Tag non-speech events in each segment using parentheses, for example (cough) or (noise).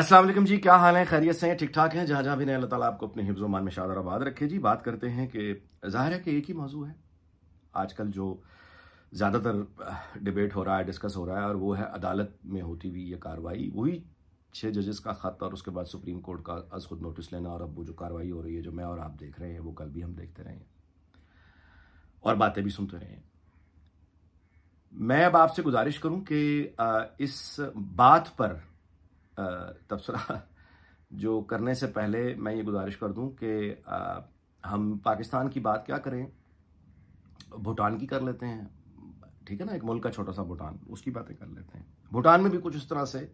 असलम जी क्या हाल है खैरियत से हैं ठीक ठाक हैं जहाँ जहाँ भी नहीं अल्लाह ताला आपको अपने हिफ्ज़ मान में शादर आबाद रखे जी बात करते हैं कि ज़ाहिर है कि एक ही मौजू है आजकल जो ज़्यादातर डिबेट हो रहा है डिस्कस हो रहा है और वो है अदालत में होती हुई ये कार्रवाई वही छः जजेस का ख़त और उसके बाद सुप्रीम कोर्ट का अज खुद नोटिस लेना और अब वो जो कार्रवाई हो रही है जो मैं और आप देख रहे हैं वो कल भी हम देखते रहे हैं और बातें भी सुनते रहे हैं मैं अब आपसे गुजारिश करूं कि इस बात पर तबसरा जो करने से पहले मैं ये गुजारिश कर दूं कि हम पाकिस्तान की बात क्या करें भूटान की कर लेते हैं ठीक है ना एक मुल्क का छोटा सा भूटान उसकी बातें कर लेते हैं भूटान में भी कुछ इस तरह से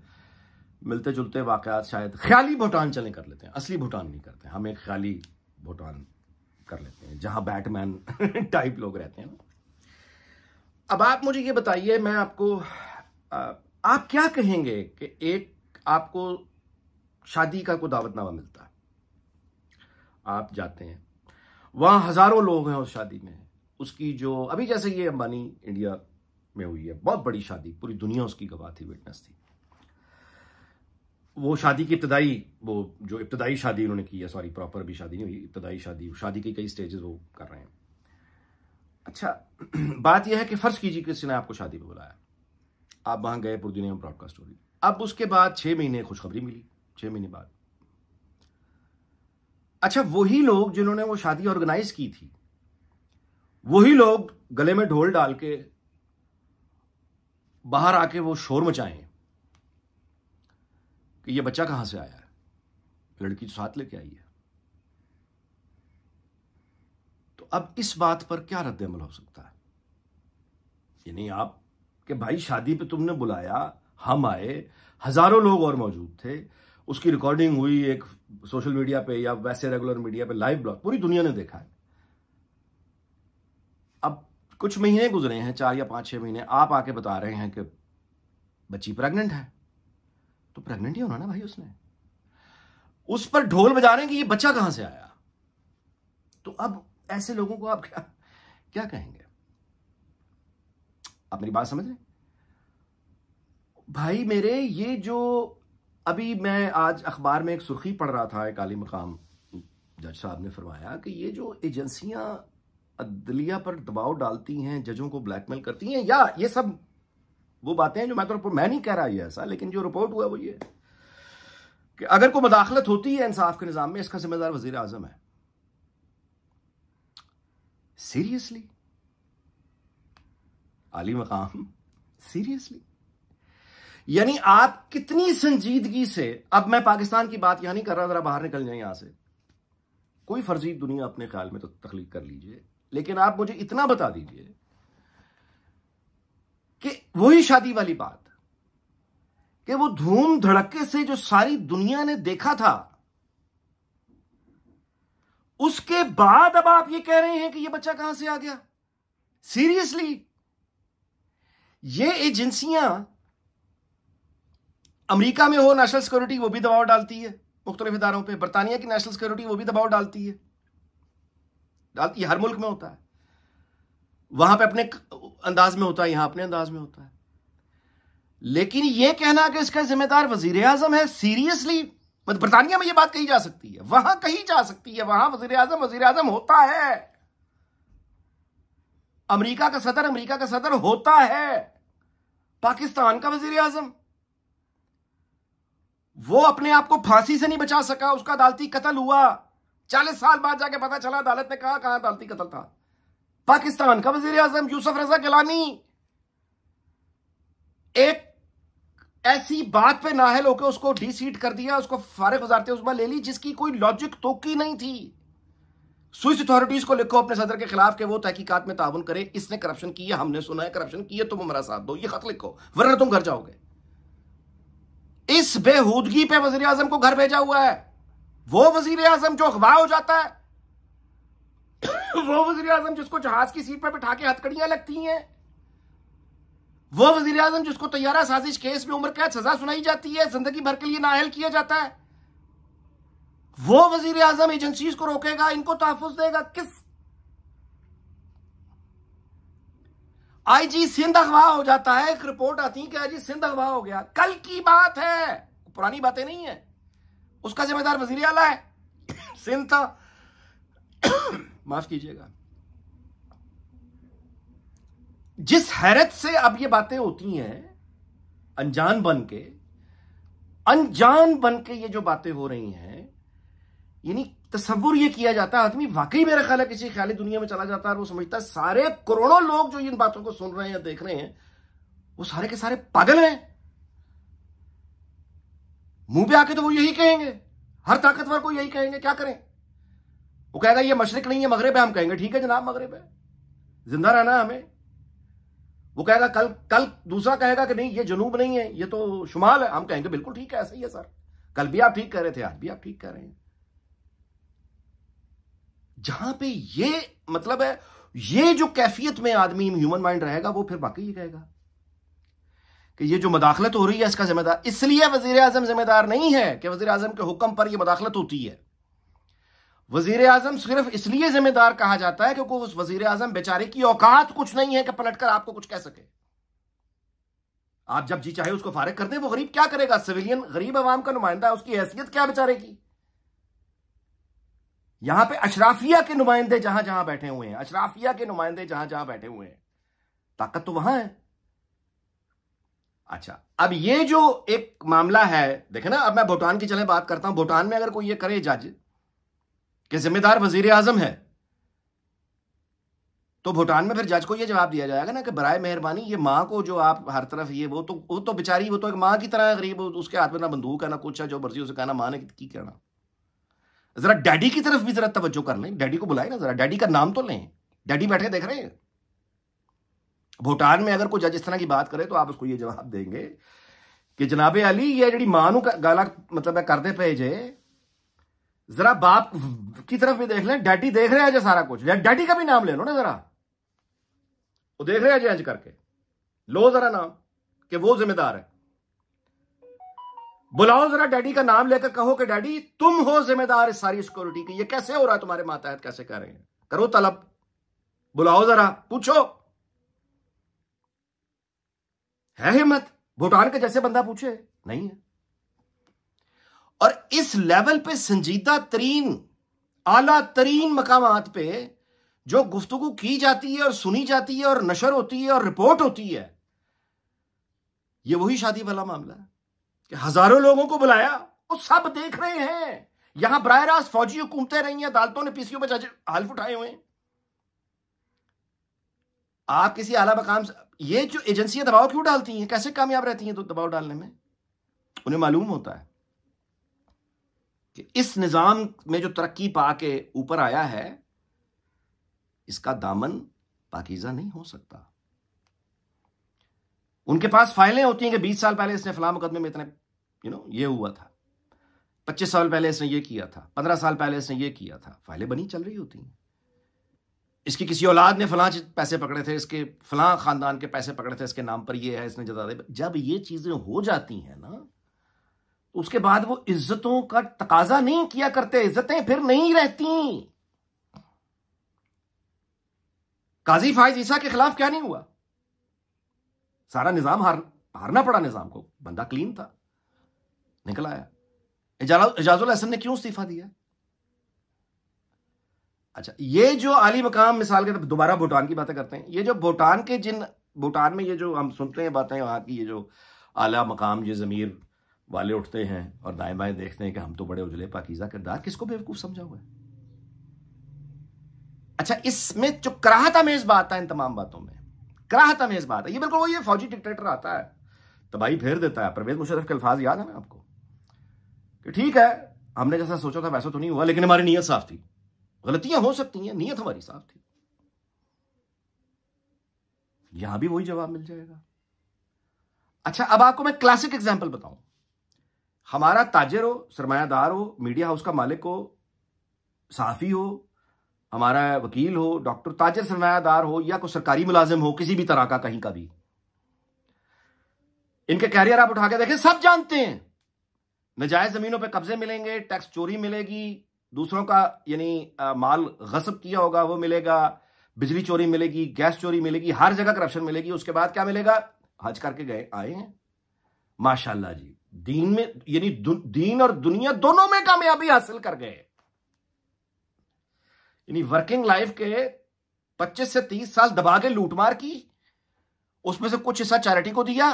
मिलते जुलते वाक़ात शायद ख्याली भूटान चले कर लेते हैं असली भूटान नहीं करते हम एक ख्याली भूटान कर लेते हैं जहां बैटमैन (laughs) टाइप लोग रहते हैं ना अब आप मुझे ये बताइए मैं आपको आप क्या कहेंगे कि एक आपको शादी का कोई दावतनामा मिलता है आप जाते हैं वहां हज़ारों लोग हैं उस शादी में उसकी जो अभी जैसे ये अंबानी इंडिया में हुई है बहुत बड़ी शादी पूरी दुनिया उसकी गवाह थी विटनेस थी वो शादी की इब्तदाई वो जो इब्तदाई शादी उन्होंने की है सॉरी प्रॉपर भी शादी नहीं हुई इब्तदाई शादी शादी की कई स्टेजेस वो कर रहे हैं अच्छा (clears throat) बात यह है कि फ़र्ज़ कीजिए किसी ने आपको शादी में बुलाया आप वहां गए पूरी दुनिया में ब्रॉडकास्ट हो रही अब उसके बाद छह महीने खुशखबरी मिली छह महीने बाद अच्छा वही लोग जिन्होंने वो शादी ऑर्गेनाइज की थी वही लोग गले में ढोल डाल के बाहर आके वो शोर मचाएं कि ये बच्चा कहां से आया है लड़की तो साथ लेके आई है तो अब इस बात पर क्या रद्द अमल हो सकता है यानी आप कि भाई शादी पे तुमने बुलाया हम आए हजारों लोग और मौजूद थे उसकी रिकॉर्डिंग हुई एक सोशल मीडिया पे या वैसे रेगुलर मीडिया पे लाइव ब्लॉग पूरी दुनिया ने देखा है अब कुछ महीने गुजरे हैं चार या पांच छह महीने आप आके बता रहे हैं कि बच्ची प्रेग्नेंट है तो प्रेग्नेंट ही होना ना भाई उसने उस पर ढोल बजा रहे हैं कि ये बच्चा कहां से आया तो अब ऐसे लोगों को आप क्या क्या कहेंगे आप मेरी बात समझ रहे हैं भाई मेरे ये जो अभी मैं आज अखबार में एक सुर्खी पढ़ रहा था एक आली मकाम जज साहब ने फरमाया कि ये जो एजेंसियां अदलिया पर दबाव डालती हैं जजों को ब्लैकमेल करती हैं या ये सब वो बातें हैं जो मैं तो रिपोर्ट मैं नहीं कह रहा ये ऐसा लेकिन जो रिपोर्ट हुआ वो ये कि अगर कोई मुदाखलत होती है इंसाफ के निज़ाम में इसका जिम्मेदार वजीर आजम है सीरियसली आली मकाम सीरियसली यानी आप कितनी संजीदगी से अब मैं पाकिस्तान की बात यहां नहीं कर रहा जरा बाहर निकल जाए यहां से कोई फर्जी दुनिया अपने ख्याल में तो तखलीक कर लीजिए लेकिन आप मुझे इतना बता दीजिए कि वही शादी वाली बात कि वो धूम धड़के से जो सारी दुनिया ने देखा था उसके बाद अब आप ये कह रहे हैं कि ये बच्चा कहां से आ गया सीरियसली ये एजेंसियां अमेरिका में हो नेशनल सिक्योरिटी वो भी दबाव डालती है मुख्तलिफ इदारों पर बरतानिया की नेशनल सिक्योरिटी वो भी दबाव डालती है डालती है हर मुल्क में होता है वहां पे अपने अंदाज में होता है यहां अपने अंदाज में होता है लेकिन यह कहना कि इसका जिम्मेदार वजीर आजम है सीरियसली मतलब बरतानिया में यह बात कही जा सकती है वहां कही जा सकती है वहां वजीर आजम वजीर आजम होता है अमरीका का सदर अमरीका का सदर होता है पाकिस्तान का वजीर आजम वो अपने आप को फांसी से नहीं बचा सका उसका अदालती कत्ल हुआ चालीस साल बाद जाके पता चला अदालत ने कहा कहा अदालती कत्ल था पाकिस्तान का वजीर आजम यूसफ रजा गलानी एक ऐसी बात पे नाहल होकर उसको डी सीट कर दिया उसको फारग गुजारते उसमें ले ली जिसकी कोई लॉजिक तोकी नहीं थी स्विस अथॉरिटीज को लिखो अपने सदर के खिलाफ के वो तहकीकत में ताउन करे इसने करप्शन किया है हमने सुना है करप्शन किया है तुम हमारा साथ दो ये खत लिखो वरना तुम घर जाओगे इस बेहूदगी पे वजीर आजम को घर भेजा हुआ है वो वजीर आजम जो अगवा हो जाता है (coughs) वो वजीर आजम जिसको जहाज की सीट पर बिठा के हथकड़ियां लगती हैं वो वजीर आजम जिसको तैयारा साजिश केस में उम्र कैद सजा सुनाई जाती है जिंदगी भर के लिए नाहल किया जाता है वो वजीर आजम एजेंसीज को रोकेगा इनको तहफुज देगा किस आईजी सिंध अगवा हो जाता है एक रिपोर्ट आती है कि आईजी सिंध अगवा हो गया कल की बात है पुरानी बातें नहीं है उसका जिम्मेदार वजीर आला है सिंध था माफ कीजिएगा जिस हैरत से अब ये बातें होती हैं अनजान बन के अनजान बन के ये जो बातें हो रही हैं यानी तस्वुर यह किया जाता है आदमी वाकई मेरा ख्याल है किसी ख्याली दुनिया में चला जाता है और वो समझता है सारे करोड़ों लोग जो इन बातों को सुन रहे हैं या देख रहे हैं वो सारे के सारे पागल हैं मुंह पे आके तो वो यही कहेंगे हर ताकतवर को यही कहेंगे क्या करें वो कहेगा ये मशरक नहीं है मगरब है हम कहेंगे ठीक है जनाब मगरब है जिंदा रहना है हमें वो कहेगा कल कल दूसरा कहेगा कि नहीं ये जनूब नहीं है ये तो शुमाल है हम कहेंगे बिल्कुल ठीक है ऐसा ही है सर कल भी आप ठीक कह रहे थे आज भी आप ठीक कह रहे हैं जहां पे ये मतलब है ये जो कैफियत में आदमी ह्यूमन माइंड रहेगा वो फिर बाकी ही कहेगा कि ये जो मदाखलत हो रही है इसका जिम्मेदार इसलिए वजीर आजम जिम्मेदार नहीं है कि वजीर आजम के हुक्म पर यह मदाखलत होती है वजीर आजम सिर्फ इसलिए जिम्मेदार कहा जाता है क्योंकि उस वजीर आजम बेचारे की औकात कुछ नहीं है कि पलटकर आपको कुछ कह सके आप जब जी चाहे उसको फारिग कर दे वो गरीब क्या करेगा सिविलियन गरीब आवाम का नुमाइंदा उसकी हैसियत क्या बेचारे की यहां पे अशराफिया के नुमाइंदे जहां जहां बैठे हुए हैं अशराफिया के नुमाइंदे जहां जहां बैठे हुए हैं ताकत तो वहां है अच्छा अब ये जो एक मामला है देखे ना अब मैं भूटान की चले बात करता हूं भूटान में अगर कोई ये करे जज कि जिम्मेदार वजीर आजम है तो भूटान में फिर जज को ये जवाब दिया जाएगा ना कि बरए मेहरबानी ये माँ को जो आप हर तरफ ये वो तो वो तो बेचारी वो तो एक माँ की तरह गरीब उसके हाथ में ना बंदूक है ना कुछ है जो मर्जी उसे कहना माँ ने की कहना જરા ડાડી કી તરફ ભી જરા તવજ્જો કર લે ડાડી કો બુલાય ના જરા ડાડી કા નામ તો લે ડાડી બેઠે દેખ રહે હે ભોટાન મે અગર કોઈ जज ਇਸ طرح કી વાત કરે તો આપ ઉસકો યે જવાબ દેંગે કે જનાબે અલી યે જડી માં નું ગાલ મતલબ એ કર દે પેજે જરા બાપ કી તરફ ભી દેખ લે ડાડી દેખ રહે હે જ સارا કુછ યાર ડાડી કા ભી નામ લે લો ના જરા ઓ દેખ રહે હે એંચ કરકે લો જરા ના કે વો જિમ્મેદાર बुलाओ जरा डैडी का नाम लेकर कहो कि डैडी तुम हो जिम्मेदार इस सारी सिक्योरिटी की ये कैसे हो रहा है तुम्हारे माताहत कैसे कर रहे हैं करो तलब बुलाओ जरा पूछो है हिम्मत भूटान के जैसे बंदा पूछे नहीं है और इस लेवल पे संजीदा तरीन आला तरीन मकाम पे जो गुफ्तगु की जाती है और सुनी जाती है और नशर होती है और रिपोर्ट होती है ये वही शादी वाला मामला है हजारों लोगों को बुलाया वो सब देख रहे हैं यहां बरह रास्त फौजी हुकूमतें रही हैं अदालतों ने पीसीओ पर हल्फ उठाए हुए हैं आप किसी आला मकाम ये जो एजेंसियां दबाव क्यों डालती हैं कैसे कामयाब रहती हैं तो दबाव डालने में उन्हें मालूम होता है कि इस निज़ाम में जो तरक्की पा के ऊपर आया है इसका दामन पाकिजा नहीं हो सकता उनके पास फाइलें होती हैं कि बीस साल पहले इसने फला मुकदमे में इतने यू नो ये हुआ था पच्चीस साल पहले इसने ये किया था पंद्रह साल पहले इसने ये किया था फाइलें बनी चल रही होती हैं इसकी किसी औलाद ने फलां पैसे पकड़े थे इसके फलां खानदान के पैसे पकड़े थे इसके नाम पर ये है इसने जता जब ये चीज़ें हो जाती हैं ना तो उसके बाद वो इज्जतों का तकाजा नहीं किया करते इज्जतें फिर नहीं रहती काजी फायज ईसा के खिलाफ क्या नहीं हुआ सारा निजाम हार हारना पड़ा निजाम को बंदा क्लीन था निकल आया एजाजुल हसन ने क्यों इस्तीफा दिया अच्छा ये जो आली मकाम मिसाल के दोबारा भूटान की बातें करते हैं ये जो भूटान के जिन भूटान में ये जो हम सुनते हैं बातें वहां की ये जो आला मकाम ये ज़मीर वाले उठते हैं और दाए बाएं देखते हैं कि हम तो बड़े उजले पाकिजा किरदार किसको बेवकूफ़ समझा हुआ है अच्छा इसमें चुकराहता में इस बात है इन तमाम बातों में कराहत हमें इस बात है ये बिल्कुल वही फौजी डिक्टेटर आता है तबाही फेर देता है परवेज मुशरफ के अल्फाज याद है ना आपको कि ठीक है हमने जैसा सोचा था वैसा तो नहीं हुआ लेकिन हमारी नीयत साफ थी गलतियां हो सकती हैं नीयत हमारी साफ थी यहां भी वही जवाब मिल जाएगा अच्छा अब आपको मैं क्लासिक एग्जाम्पल बताऊं हमारा ताजर हो सरमायादार हो मीडिया हाउस का मालिक हो साफी हो हमारा वकील हो डॉक्टर ताजर सरमायादार हो या कोई सरकारी मुलाजिम हो किसी भी तरह का कहीं का भी इनके कैरियर आप उठा के देखें सब जानते हैं नजायज जमीनों पर कब्जे मिलेंगे टैक्स चोरी मिलेगी दूसरों का यानी माल गसब किया होगा वो मिलेगा बिजली चोरी मिलेगी गैस चोरी मिलेगी हर जगह करप्शन मिलेगी उसके बाद क्या मिलेगा हज करके गए आए हैं माशाला जी दीन में यानी दीन और दुनिया दोनों में कामयाबी हासिल कर गए यानी वर्किंग लाइफ के 25 से 30 साल दबा के लूटमार की उसमें से कुछ हिस्सा चैरिटी को दिया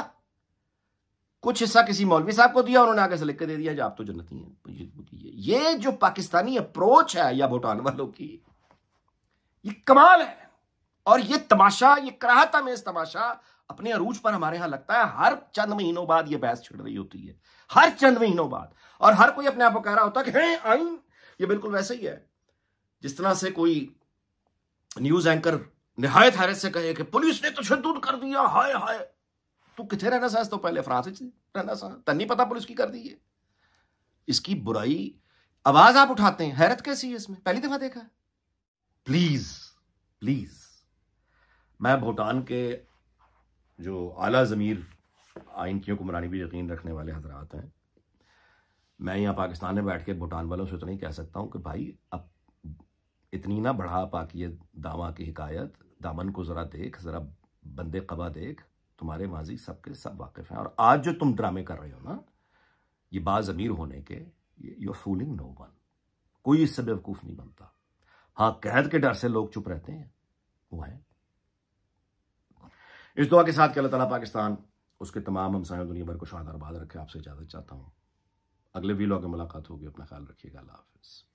कुछ हिस्सा किसी मौलवी साहब को दिया उन्होंने आगे से लिख के दे दिया जो आप तो जन्नती हैं तो ये जो पाकिस्तानी अप्रोच है या भूटान वालों की ये कमाल है और ये तमाशा ये कराहता में इस तमाशा अपने अरूज पर हमारे यहां लगता है हर चंद महीनों बाद ये बहस छिड़ रही होती है हर चंद महीनों बाद और हर कोई अपने आप को कह रहा होता है कि ये बिल्कुल वैसे ही है जिस तरह से कोई न्यूज एंकर निहायत हैरत से कहे कि पुलिस ने तशद कर दिया हाय हाय तू कितने रहना सा तो पहले फ्रांस रहना सा तन नहीं पता पुलिस की कर दी है इसकी बुराई आवाज आप उठाते हैं हैरत कैसी है इसमें पहली दफा देखा है प्लीज प्लीज मैं भूटान के जो आला ज़मीर आइन की हुक्मरानी भी यकीन रखने वाले हजरात हैं मैं यहाँ पाकिस्तान में बैठ के भूटान वालों से तो नहीं कह सकता हूँ कि भाई अब इतनी ना बढ़ा पाकी दामा की हिकायत दामन को ज़रा देख ज़रा बंदे कबा देख तुम्हारे माजी सबके सब वाकिफ हैं और आज जो तुम ड्रामे कर रहे हो ना ये बाज अमीर होने के यू फूलिंग नो वन कोई इससे बेवकूफ़ नहीं बनता हाँ कैद के डर से लोग चुप रहते हैं वो है इस दुआ के साथ के अल्लाह पाकिस्तान उसके तमाम हमसायों दुनिया भर को शादार बाद रखे आपसे इजाज़त चाहता हूँ अगले वीलॉग में मुलाकात होगी अपना ख्याल रखिएगा अल्लाह हाफिज़